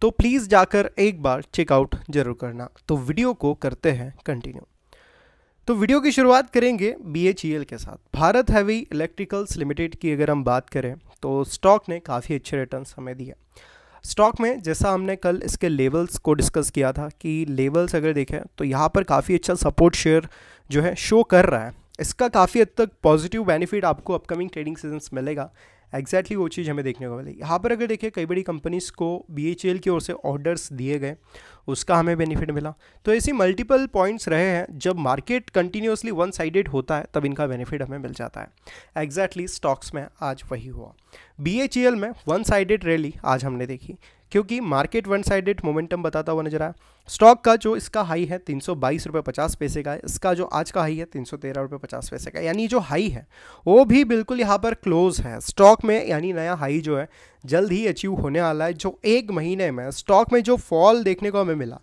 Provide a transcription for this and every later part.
तो प्लीज़ जाकर एक बार चेकआउट जरूर करना तो वीडियो को करते हैं कंटिन्यू तो वीडियो की शुरुआत करेंगे बी e के साथ भारत हैवी इलेक्ट्रिकल्स लिमिटेड की अगर हम बात करें तो स्टॉक ने काफ़ी अच्छे रिटर्न हमें दिया स्टॉक में जैसा हमने कल इसके लेवल्स को डिस्कस किया था कि लेवल्स अगर देखें तो यहाँ पर काफ़ी अच्छा सपोर्ट शेयर जो है शो कर रहा है इसका काफ़ी हद तक पॉजिटिव बेनिफिट आपको अपकमिंग ट्रेडिंग सीजन्स मिलेगा एग्जैक्टली वो चीज़ हमें देखने को मिली यहाँ पर अगर देखिए कई बड़ी कंपनीज़ को बी की ओर से ऑर्डर्स दिए गए उसका हमें बेनिफिट मिला तो ऐसी मल्टीपल पॉइंट्स रहे हैं जब मार्केट कंटिन्यूसली वन साइडेड होता है तब इनका बेनिफिट हमें मिल जाता है एग्जैक्टली स्टॉक्स में आज वही हुआ बी में वन साइडेड रैली आज हमने देखी क्योंकि मार्केट वन साइडेड मोमेंटम बताता हुआ नजर आया स्टॉक का जो इसका हाई है तीन सौ बाईस रुपये पचास पैसे का इसका जो आज का हाई है तीन सौ तेरह रुपये पचास पैसे का यानी जो हाई है वो भी बिल्कुल यहाँ पर क्लोज है स्टॉक स्टॉक में यानी नया हाई जो है जल्द ही अचीव होने वाला है जो एक महीने में स्टॉक में जो फॉल देखने को हमें मिला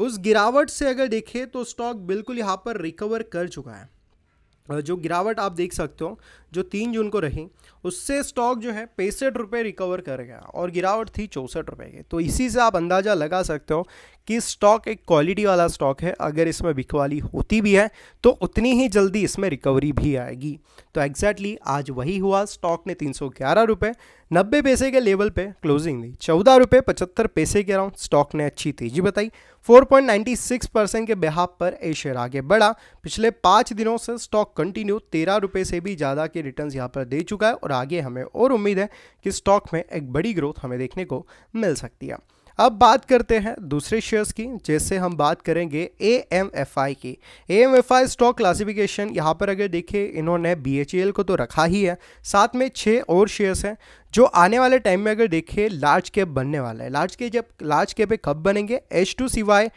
उस गिरावट से अगर देखें तो स्टॉक बिल्कुल यहाँ पर रिकवर कर चुका है जो गिरावट आप देख सकते हो जो तीन जून को रही उससे स्टॉक जो है पैंसठ रुपये रिकवर कर गया और गिरावट थी चौंसठ रुपये की तो इसी से आप अंदाज़ा लगा सकते हो कि स्टॉक एक क्वालिटी वाला स्टॉक है अगर इसमें बिकवाली होती भी है तो उतनी ही जल्दी इसमें रिकवरी भी आएगी तो एग्जैक्टली exactly आज वही हुआ स्टॉक ने तीन सौ ग्यारह रुपये नब्बे पैसे के लेवल पे क्लोजिंग दी चौदह रुपये पचहत्तर पैसे के अराउंड स्टॉक ने अच्छी तेजी बताई 4.96 परसेंट के बेहाब पर ए शेयर आगे बढ़ा पिछले पाँच दिनों से स्टॉक कंटिन्यू तेरह से भी ज़्यादा के के रिटर्न यहाँ पर दे चुका है और आगे हमें और उम्मीद है कि स्टॉक में एक बड़ी ग्रोथ हमें देखने को मिल सकती है अब बात करते हैं दूसरे शेयर्स की जैसे हम बात करेंगे ए एम एफ आई की A M F I stock classification यहाँ पर अगर देखें इन्होंने बी एच एल को तो रखा ही है साथ में छः और शेयर्स हैं जो आने वाले टाइम में अगर देखें लार्ज कैप बनने वाला है लार्ज के जब लार्ज कैप कब बनेंगे H two C Y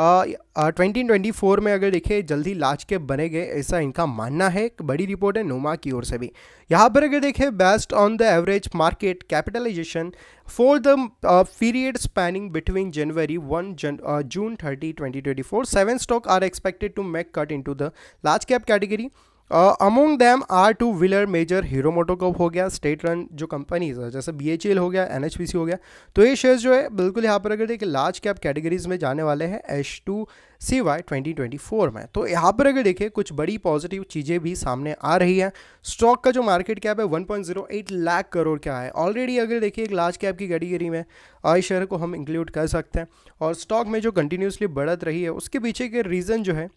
twenty twenty four में अगर देखें जल्दी लाज के बनेंगे ऐसा इनका मानना है एक बड़ी रिपोर्ट है नोमा की ओर से भी यहाँ पर अगर देखें based on the average market capitalisation for the period spanning between January one June thirty twenty twenty four seven stock are expected to make cut into the large cap category among them are two wheeler major Hero MotoCorp हो गया state run जो companies है जैसे B हो गया N हो गया तो ये शेयर्स जो है बिल्कुल यहाँ पर अगर देखिए लार्ज कैप कैटेगरीज में जाने वाले हैं H two C Y twenty twenty four में तो यहाँ पर अगर देखिए कुछ बड़ी पॉजिटिव चीज़ें भी सामने आ रही हैं स्टॉक का जो मार्केट कैप है one point zero eight lakh crore का है ऑलरेडी अगर देखिए एक लार्ज कैप की कैटेगरी में आई uh, शेयर को हम इंक्लूड कर सकते हैं और स्टॉक में जो कंटिन्यूसली बढ़त रही है उसके पीछे के रीज़न जो है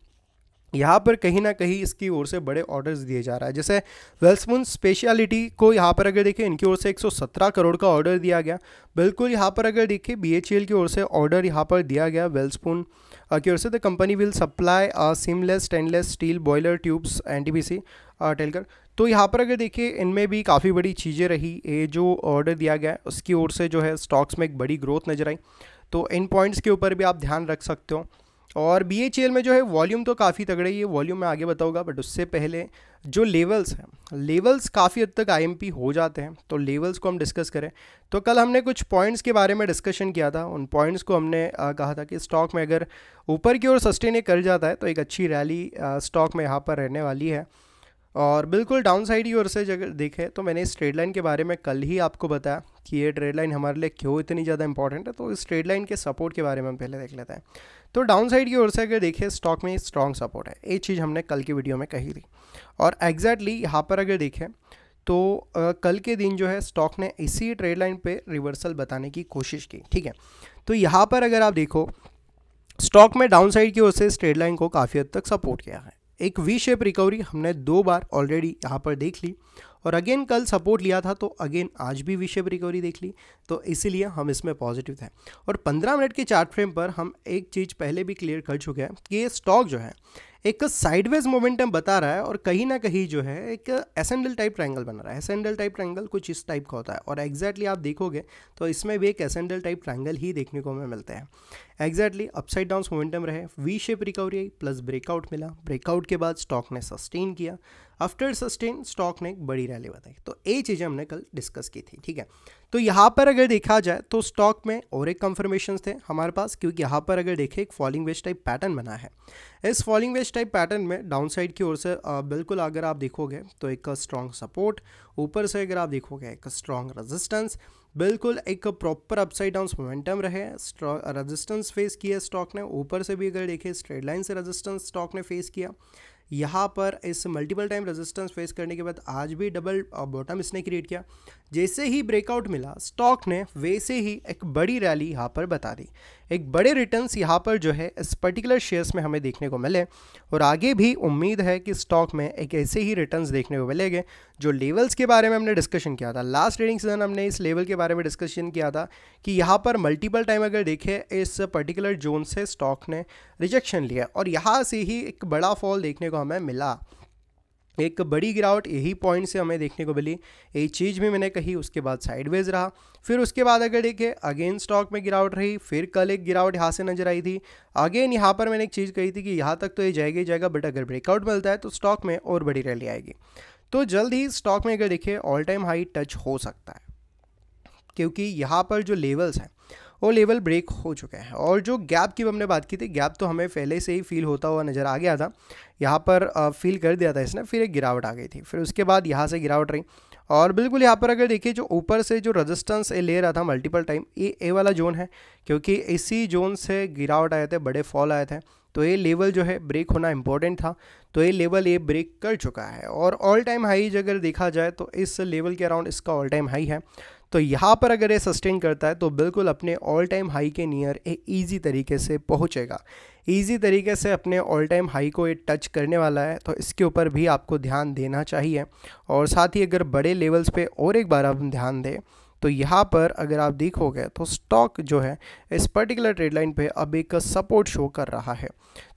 यहाँ पर कहीं ना कहीं इसकी ओर से बड़े ऑर्डर्स दिए जा रहा है जैसे वेल्समून स्पेशलिटी को यहाँ पर अगर देखें इनकी ओर से 117 करोड़ का ऑर्डर दिया गया बिल्कुल यहाँ पर अगर देखें बी की ओर से ऑर्डर यहाँ पर दिया गया वेल्सपून की ओर से the company will supply seamless stainless steel boiler tubes N T टेलकर तो यहाँ पर अगर देखिए इनमें भी काफ़ी बड़ी चीज़ें रही ये जो ऑर्डर दिया गया है उसकी ओर से जो है स्टॉक्स में एक बड़ी ग्रोथ नजर आई तो इन पॉइंट्स के ऊपर भी आप ध्यान रख सकते हो और बी में जो है वॉल्यूम तो काफ़ी तगड़े ही है वॉल्यूम मैं आगे बताऊंगा बट उससे पहले जो लेवल्स हैं लेवल्स काफ़ी हद तक आई हो जाते हैं तो लेवल्स को हम डिस्कस करें तो कल हमने कुछ पॉइंट्स के बारे में डिस्कशन किया था उन पॉइंट्स को हमने आ, कहा था कि स्टॉक में अगर ऊपर की ओर सस्टेन कर जाता है तो एक अच्छी रैली स्टॉक में यहाँ पर रहने वाली है और बिल्कुल डाउन साइड की ओर से अगर देखें तो मैंने इस ट्रेड लाइन के बारे में कल ही आपको बताया कि ये ट्रेड लाइन हमारे लिए क्यों इतनी ज़्यादा इंपॉर्टेंट है तो इस ट्रेड लाइन के सपोर्ट के बारे में हम पहले देख लेते हैं तो डाउनसाइड की ओर से अगर देखिए स्टॉक में स्ट्रॉन्ग सपोर्ट है ये चीज़ हमने कल की वीडियो में कही थी और एग्जैक्टली exactly यहाँ पर अगर देखें तो आ, कल के दिन जो है स्टॉक ने इसी ट्रेड लाइन पे रिवर्सल बताने की कोशिश की ठीक है तो यहाँ पर अगर आप देखो स्टॉक में डाउनसाइड की ओर से इस ट्रेड लाइन को काफ़ी हद तक सपोर्ट किया है एक वी शेप रिकवरी हमने दो बार ऑलरेडी यहाँ पर देख ली और अगेन कल सपोर्ट लिया था तो अगेन आज भी विशेप रिकवरी देख ली तो इसीलिए हम इसमें पॉजिटिव थे और पंद्रह मिनट के चार्ट फ्रेम पर हम एक चीज़ पहले भी क्लियर कर चुके हैं कि ये स्टॉक जो है एक साइडवेज मोमेंटम बता रहा है और कहीं ना कहीं जो है एक एसेंडल टाइप ट्रायंगल बना रहा है एसेंडल टाइप ट्रैंगल कुछ इस टाइप का होता है और एग्जैक्टली exactly आप देखोगे तो इसमें भी एक एसेंडल टाइप ट्रायंगल ही देखने को हमें मिलता है एग्जैक्टली अपसाइड डाउन मोमेंटम रहे वी शेप रिकवरी आई प्लस ब्रेकआउट मिला ब्रेकआउट के बाद स्टॉक ने सस्टेन किया आफ्टर सस्टेन स्टॉक ने एक बड़ी रैली बताई तो ये चीज़ें हमने कल डिस्कस की थी ठीक है तो यहाँ पर अगर देखा जाए तो स्टॉक में और एक कंफर्मेशन थे हमारे पास क्योंकि यहाँ पर अगर देखें एक फॉलिंग वेस्ट टाइप पैटर्न बना है इस फॉलिंग वेस्ट टाइप पैटर्न में डाउन साइड की ओर से बिल्कुल अगर आप देखोगे तो एक स्ट्रॉन्ग सपोर्ट ऊपर से अगर आप देखोगे एक स्ट्रॉन्ग रेजिस्टेंस बिल्कुल एक प्रॉपर अपसाइड डाउन मोमेंटम रहे रेजिस्टेंस फेस किया स्टॉक ने ऊपर से भी अगर देखें स्ट्रेट लाइन से रेजिस्टेंस स्टॉक ने फेस किया यहाँ पर इस मल्टीपल टाइम रेजिस्टेंस फेस करने के बाद आज भी डबल बॉटम uh, इसने क्रिएट किया जैसे ही ब्रेकआउट मिला स्टॉक ने वैसे ही एक बड़ी रैली यहाँ पर बता दी एक बड़े रिटर्न्स यहाँ पर जो है इस पर्टिकुलर शेयर्स में हमें देखने को मिले और आगे भी उम्मीद है कि स्टॉक में एक ऐसे ही रिटर्न्स देखने को मिलेंगे जो लेवल्स के बारे में हमने डिस्कशन किया था लास्ट ट्रेडिंग सीजन हमने इस लेवल के बारे में डिस्कशन किया था कि यहाँ पर मल्टीपल टाइम अगर देखें इस पर्टिकुलर जोन से स्टॉक ने रिजेक्शन लिया और यहाँ से ही एक बड़ा फॉल देखने को हमें मिला एक बड़ी गिरावट यही पॉइंट से हमें देखने को मिली एक चीज़ भी मैंने कही उसके बाद साइडवेज रहा फिर उसके बाद अगर देखें अगेन स्टॉक में गिरावट रही फिर कल एक गिरावट यहाँ से नजर आई थी अगेन यहाँ पर मैंने एक चीज़ कही थी कि यहाँ तक तो ये जाएगा ही जाएगा बट अगर ब्रेकआउट मिलता है तो स्टॉक में और बड़ी रैली आएगी तो जल्द ही स्टॉक में अगर देखिए ऑल टाइम हाई टच हो सकता है क्योंकि यहाँ पर जो लेवल्स हैं और लेवल ब्रेक हो चुके हैं और जो गैप की हमने बात की थी गैप तो हमें पहले से ही फील होता हुआ नज़र आ गया था यहाँ पर फील कर दिया था इसने फिर एक गिरावट आ गई थी फिर उसके बाद यहाँ से गिरावट रही और बिल्कुल यहाँ पर अगर देखिए जो ऊपर से जो रेजिस्टेंस ले रहा था मल्टीपल टाइम ये ए वाला जोन है क्योंकि इसी जोन से गिरावट आए थे बड़े फॉल आए थे तो ये लेवल जो है ब्रेक होना इम्पॉर्टेंट था तो ये लेवल ये ब्रेक कर चुका है और ऑल टाइम हाई अगर देखा जाए तो इस लेवल के अराउंड इसका ऑल टाइम हाई है तो यहाँ पर अगर ये सस्टेन करता है तो बिल्कुल अपने ऑल टाइम हाई के नियर ये ईजी तरीके से पहुँचेगा ईजी तरीके से अपने ऑल टाइम हाई को ये टच करने वाला है तो इसके ऊपर भी आपको ध्यान देना चाहिए और साथ ही अगर बड़े लेवल्स पे और एक बार आप ध्यान दें तो यहाँ पर अगर आप देखोगे तो स्टॉक जो है इस पर्टिकुलर ट्रेड लाइन पर अब एक सपोर्ट शो कर रहा है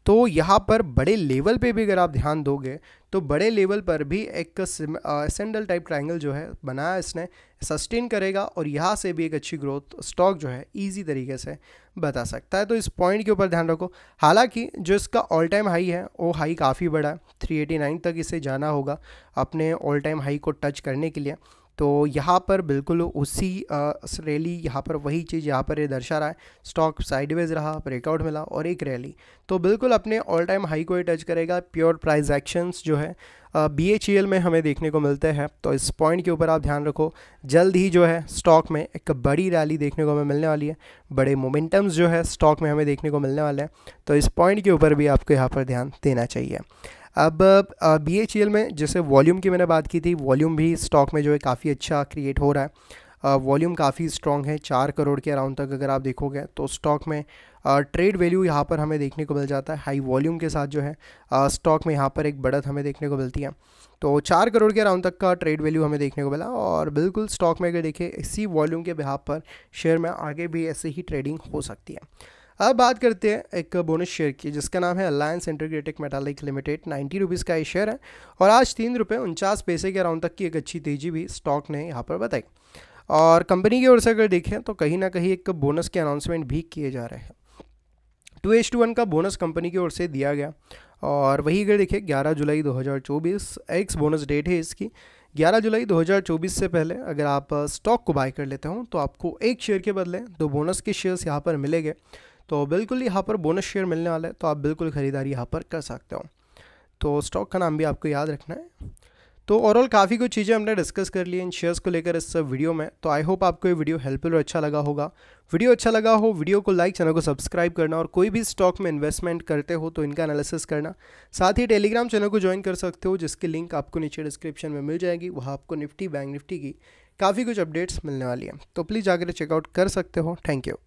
तो यहाँ पर बड़े लेवल पे भी अगर आप ध्यान दोगे तो बड़े लेवल पर भी एक सेंडल टाइप ट्रायंगल जो है बनाया इसने सस्टेन करेगा और यहाँ से भी एक अच्छी ग्रोथ स्टॉक जो है इजी तरीके से बता सकता है तो इस पॉइंट के ऊपर ध्यान रखो हालांकि जो इसका ऑल टाइम हाई है वो हाई काफ़ी बड़ा है 389 तक इसे जाना होगा अपने ऑल टाइम हाई को टच करने के लिए तो यहाँ पर बिल्कुल उसी रैली यहाँ पर वही चीज़ यहाँ पर ये दर्शा रहा है स्टॉक साइडवेज रहा ब्रेकआउट मिला और एक रैली तो बिल्कुल अपने ऑल टाइम हाई को ही टच करेगा प्योर प्राइस एक्शंस जो है बी एच ई एल में हमें देखने को मिलते हैं तो इस पॉइंट के ऊपर आप ध्यान रखो जल्द ही जो है स्टॉक में एक बड़ी रैली देखने को हमें मिलने वाली है बड़े मोमेंटम्स जो है स्टॉक में हमें देखने को मिलने वाले हैं तो इस पॉइंट के ऊपर भी आपको यहाँ पर ध्यान देना चाहिए अब बी एच एल में जैसे वॉल्यूम की मैंने बात की थी वॉल्यूम भी स्टॉक में जो है काफ़ी अच्छा क्रिएट हो रहा है वॉल्यूम काफ़ी स्ट्रॉन्ग है चार करोड़ के अराउंड तक अगर आप देखोगे तो स्टॉक में ट्रेड वैल्यू यहाँ पर हमें देखने को मिल जाता है हाई वॉल्यूम के साथ जो है स्टॉक में यहाँ पर एक बढ़त हमें देखने को मिलती है तो चार करोड़ के अराउंड तक का ट्रेड वैल्यू हमें देखने को मिला और बिल्कुल स्टॉक में अगर देखें इसी वॉल्यूम के बिहार पर शेयर में आगे भी ऐसे ही ट्रेडिंग हो सकती है अब बात करते हैं एक बोनस शेयर की जिसका नाम है अलायंस इंटरग्रेटेड मेटालिक लिमिटेड नाइन्टी रुपीज़ का ये शेयर है और आज तीन रुपये उनचास पैसे के अराउंड तक की एक अच्छी तेज़ी भी स्टॉक ने यहाँ पर बताई और कंपनी की ओर से अगर देखें तो कहीं ना कहीं एक बोनस के अनाउंसमेंट भी किए जा रहे हैं टू एच टू वन का बोनस कंपनी की ओर से दिया गया और वही अगर देखें ग्यारह जुलाई दो एक्स बोनस डेट है इसकी 11 जुलाई 2024 से पहले अगर आप स्टॉक को बाय कर लेते हो तो आपको एक शेयर के बदले दो बोनस के शेयर्स यहाँ पर मिलेंगे तो बिल्कुल यहाँ पर बोनस शेयर मिलने वाला है तो आप बिल्कुल ख़रीदारी यहाँ पर कर सकते हो तो स्टॉक का नाम भी आपको याद रखना है तो ओवरऑल काफ़ी कुछ चीज़ें हमने डिस्कस कर ली इन शेयर्स को लेकर इस वीडियो में तो आई होप आपको ये वीडियो हेल्पफुल और अच्छा लगा होगा वीडियो अच्छा लगा हो वीडियो को लाइक चैनल को सब्सक्राइब करना और कोई भी स्टॉक में इन्वेस्टमेंट करते हो तो इनका एनालिसिस करना साथ ही टेलीग्राम चैनल को ज्वाइन कर सकते हो जिसकी लिंक आपको नीचे डिस्क्रिप्शन में मिल जाएगी वहाँ आपको निफ्टी बैंक निफ्टी की काफ़ी कुछ अपडेट्स मिलने वाली है तो प्लीज़ जाकर चेकआउट कर सकते हो थैंक यू